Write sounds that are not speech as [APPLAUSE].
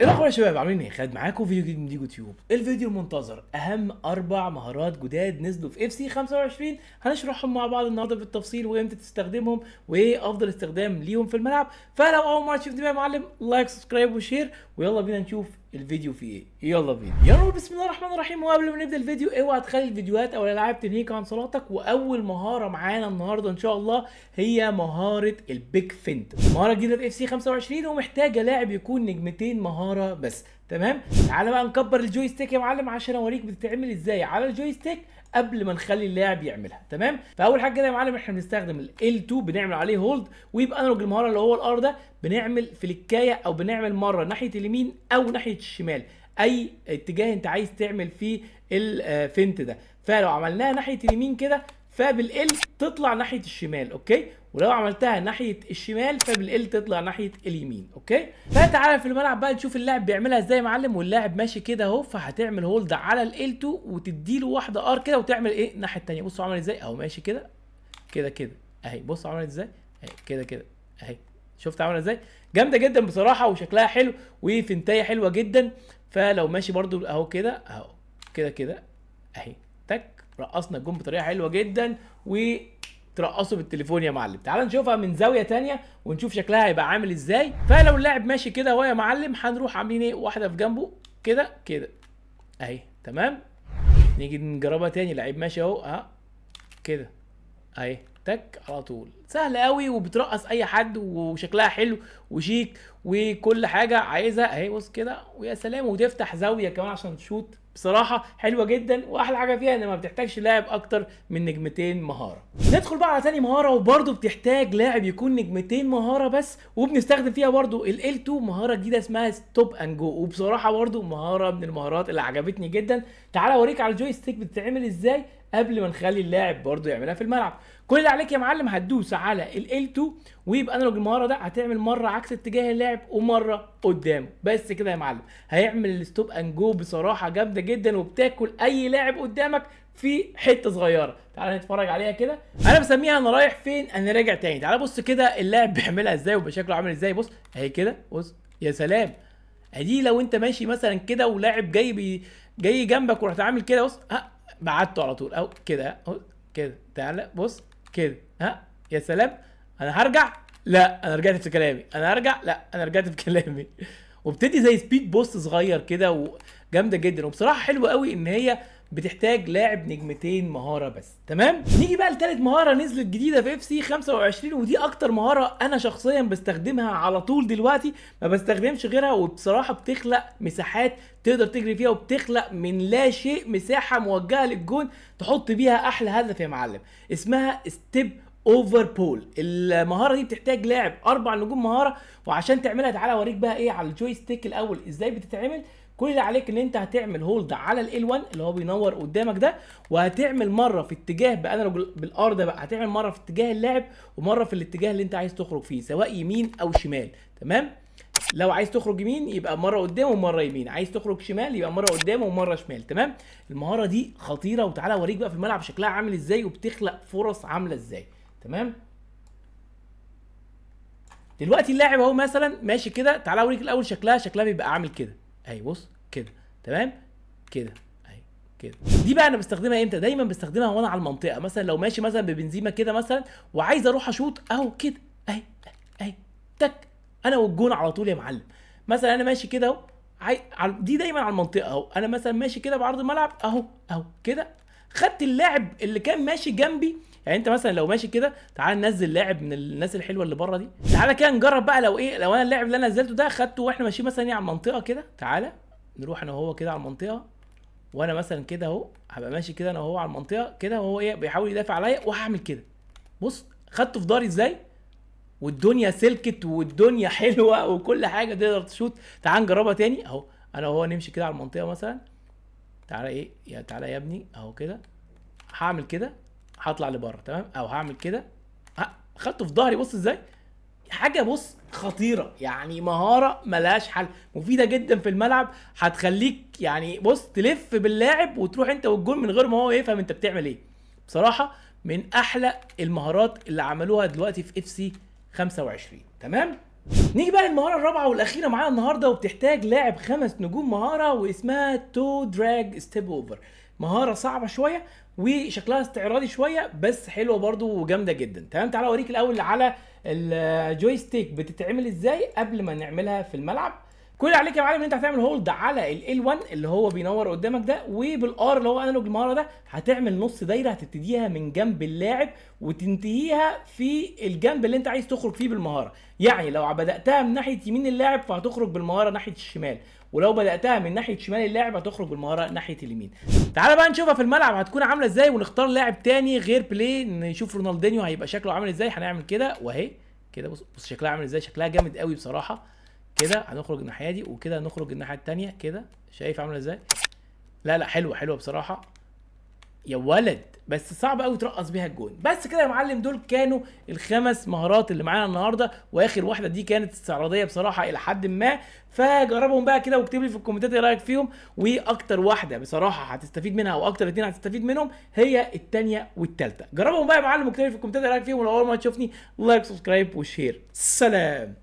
ايه الاخبار يا شباب عاملين ايه خالد معاكم فيديو جديد من ديجو يوتيوب، الفيديو المنتظر اهم اربع مهارات جداد نزلوا في اف سي 25 هنشرحهم مع بعض النهارده بالتفصيل وامتى تستخدمهم وايه افضل استخدام ليهم في الملعب فلو اول مره تشوفني يا معلم لايك سبسكرايب وشير ويلا بينا نشوف الفيديو فيه ايه يلا بينا يلا بسم الله الرحمن الرحيم وقبل ما نبدا الفيديو اوعى تخلي الفيديوهات او الالعاب تنهيك عن صلاتك واول مهاره معانا النهارده ان شاء الله هي مهاره البيج فنت مهاره جديده في اف سي 25 ومحتاجه لاعب يكون نجمتين مهاره بس تمام تعالى بقى نكبر الجويستيك يا معلم عشان اوريك بتتعمل ازاي على الجويستيك قبل ما نخلي اللاعب يعملها تمام فاول حاجه كده يا معلم احنا بنستخدم ال 2 بنعمل عليه هولد ويبقى انالوج المهاره اللي هو الار ده بنعمل فليكايه او بنعمل مره ناحيه اليمين او ناحيه الشمال اي اتجاه انت عايز تعمل فيه الفنت آه، ده فلو عملناها ناحيه اليمين كده فبالال تطلع ناحيه الشمال اوكي ولو عملتها ناحيه الشمال فبالال تطلع ناحيه اليمين اوكي فتعالى في الملعب بقى نشوف اللاعب بيعملها ازاي يا معلم واللاعب ماشي كده اهو فهتعمل هولد على ال2 وتديله واحده ار كده وتعمل ايه الناحيه الثانيه بصوا عمل ازاي اهو ماشي كده كده كده اهي بصوا عمل ازاي اهي كده كده اهي شفت عامله ازاي جامده جدا بصراحه وشكلها حلو وفنتايه حلوه جدا فلو ماشي برده اهو كده اهو كده كده اهي تك رقصنا الجون بطريقه حلوه جدا ترقصوا بالتليفون يا معلم تعال نشوفها من زاويه تانية ونشوف شكلها هيبقى عامل ازاي فلو اللاعب ماشي كده اهو يا معلم هنروح عاملين ايه واحده في جنبه كده كده اهي تمام نيجي نجربها تاني لعيب ماشي اهو ها أه. كده اهي تك على طول سهله قوي وبترقص اي حد وشكلها حلو وشيك وكل حاجه عايزها اهي بص كده ويا سلام وتفتح زاويه كمان عشان تشوط بصراحه حلوه جدا واحلى حاجه فيها ان ما بتحتاجش لاعب اكتر من نجمتين مهاره ندخل بقى على تاني مهاره وبرده بتحتاج لاعب يكون نجمتين مهاره بس وبنستخدم فيها برده ال2 مهاره جديده اسمها ستوب اند جو وبصراحه برده مهاره من المهارات اللي عجبتني جدا تعال اوريك على الجوي ستيك بتتعمل ازاي قبل ما نخلي اللاعب برده يعملها في الملعب كل اللي عليك يا معلم هتدوس على ال L2 ويبقى انالوج المهاره ده هتعمل مره عكس اتجاه اللاعب ومره قدامه بس كده يا معلم هيعمل الستوب اند جو بصراحه جامده جدا وبتاكل اي لاعب قدامك في حته صغيره تعال نتفرج عليها كده انا بسميها انا رايح فين انا راجع تاني تعال بص كده اللاعب [LAUGHS] بيعملها ازاي وبيبقى شكله عامل ازاي بص اهي كده بص يا سلام ادي لو انت ماشي مثلا كده ولاعب جاي بي جاي جنبك ورحت عامل كده بص بعته على طول او كده كده تعال بص كده ها يا سلام انا هرجع لا انا رجعت في كلامي انا هرجع لا انا رجعت في [LAUGHS] كلامي وبتدي زي سبيد بوست صغير كده وجامده جدا وبصراحه حلوه قوي ان هي بتحتاج لاعب نجمتين مهاره بس تمام نيجي بقى لثالث مهاره نزلت جديده في اف سي 25 ودي اكتر مهاره انا شخصيا بستخدمها على طول دلوقتي ما بستخدمش غيرها وبصراحه بتخلق مساحات تقدر تجري فيها وبتخلق من لا شيء مساحه موجهه للجون تحط بيها احلى هدف يا معلم اسمها ستيب اوفر بول المهاره دي بتحتاج لاعب اربع نجوم مهاره وعشان تعملها تعالى اوريك بقى ايه على الجوي ستيك الاول ازاي بتتعمل كل اللي عليك ان انت هتعمل هولد على ال 1 اللي هو بينور قدامك ده وهتعمل مره في اتجاه بانالوج بالار ده بقى هتعمل مره في اتجاه اللاعب ومره في الاتجاه اللي انت عايز تخرج فيه سواء يمين او شمال تمام لو عايز تخرج يمين يبقى مره قدام ومره يمين عايز تخرج شمال يبقى مره قدام ومره شمال تمام المهاره دي خطيره وتعالى اوريك بقى في الملعب شكلها عامل ازاي وبتخلق فرص عامله ازاي تمام دلوقتي اللاعب اهو مثلا ماشي كده تعالى اوريك الاول شكلها شكلها بيبقى عامل كده اهي بص كده تمام كده كده دي بقى انا بستخدمها امتى دايما بستخدمها وانا على المنطقه مثلا لو ماشي مثلا ببنزيما كده مثلا وعايز اروح اشوط اهو كده اهي اهي تك انا والجون على طول يا معلم مثلا انا ماشي كده اهو عاي... دي دايما على المنطقه اهو انا مثلا ماشي كده بعرض الملعب اهو اهو كده خدت اللاعب اللي كان ماشي جنبي يعني انت مثلا لو ماشي كده تعال ننزل لاعب من الناس الحلوه اللي بره دي تعالى كده نجرب بقى لو ايه لو انا اللاعب اللي انا نزلته ده خدته واحنا ماشيين مثلا ايه على المنطقه كده تعالى نروح انا وهو كده على المنطقه وانا مثلا كده اهو هبقى ماشي كده انا وهو على المنطقه كده وهو ايه بيحاول يدافع عليا وهعمل كده بص خدته في داري ازاي والدنيا سلكت والدنيا حلوه وكل حاجه تقدر تشوت تعال نجربها تاني اهو انا وهو نمشي كده على المنطقه مثلا تعالى ايه يا تعالى يا ابني اهو كده هعمل كده هطلع لبره تمام او هعمل كده خدته في ظهري بص ازاي حاجه بص خطيره يعني مهاره ملهاش حل مفيده جدا في الملعب هتخليك يعني بص تلف باللاعب وتروح انت والجول من غير ما هو يفهم انت بتعمل ايه بصراحه من احلى المهارات اللي عملوها دلوقتي في اف سي 25 تمام نيجي بقى للمهاره الرابعه والاخيره معانا النهارده وبتحتاج لاعب خمس نجوم مهاره واسمها تو دراج ستيب اوفر مهاره صعبه شويه وشكلها استعراضي شويه بس حلوه برضو وجامده جدا تمام تعالى اوريك الاول على الجويستيك بتتعمل ازاي قبل ما نعملها في الملعب كل اللي عليك يا معلم ان انت هتعمل هولد على ال 1 اللي هو بينور قدامك ده وبالار اللي هو انالوج المهاره ده هتعمل نص دايره هتبتديها من جنب اللاعب وتنتهيها في الجنب اللي انت عايز تخرج فيه بالمهاره يعني لو بداتها من ناحيه يمين اللاعب فهتخرج بالمهاره ناحيه الشمال ولو بداتها من ناحيه شمال اللاعب هتخرج بالمهاره ناحيه اليمين تعال بقى نشوفها في الملعب هتكون عامله ازاي ونختار لاعب تاني غير بلاي نشوف رونالدينيو هيبقى شكله عامل ازاي هنعمل كده واهي كده بص بص شكلها عامل ازاي شكلها جامد قوي بصراحه كده هنخرج الناحيه دي وكده نخرج الناحيه الثانيه كده شايف عامله ازاي لا لا حلوه حلوه بصراحه يا ولد بس صعب قوي ترقص بيها الجون بس كده يا معلم دول كانوا الخمس مهارات اللي معانا النهارده واخر واحده دي كانت استعراضيه بصراحه الى حد ما فجربهم بقى كده واكتب لي في الكومنتات ايه رايك فيهم واكتر واحده بصراحه هتستفيد منها او اكتر اتنين هتستفيد منهم هي الثانيه والثالثه جربهم بقى يا معلم واكتب لي في الكومنتات ايه رايك فيهم ولو اول ما تشوفني لايك سبسكرايب وشير سلام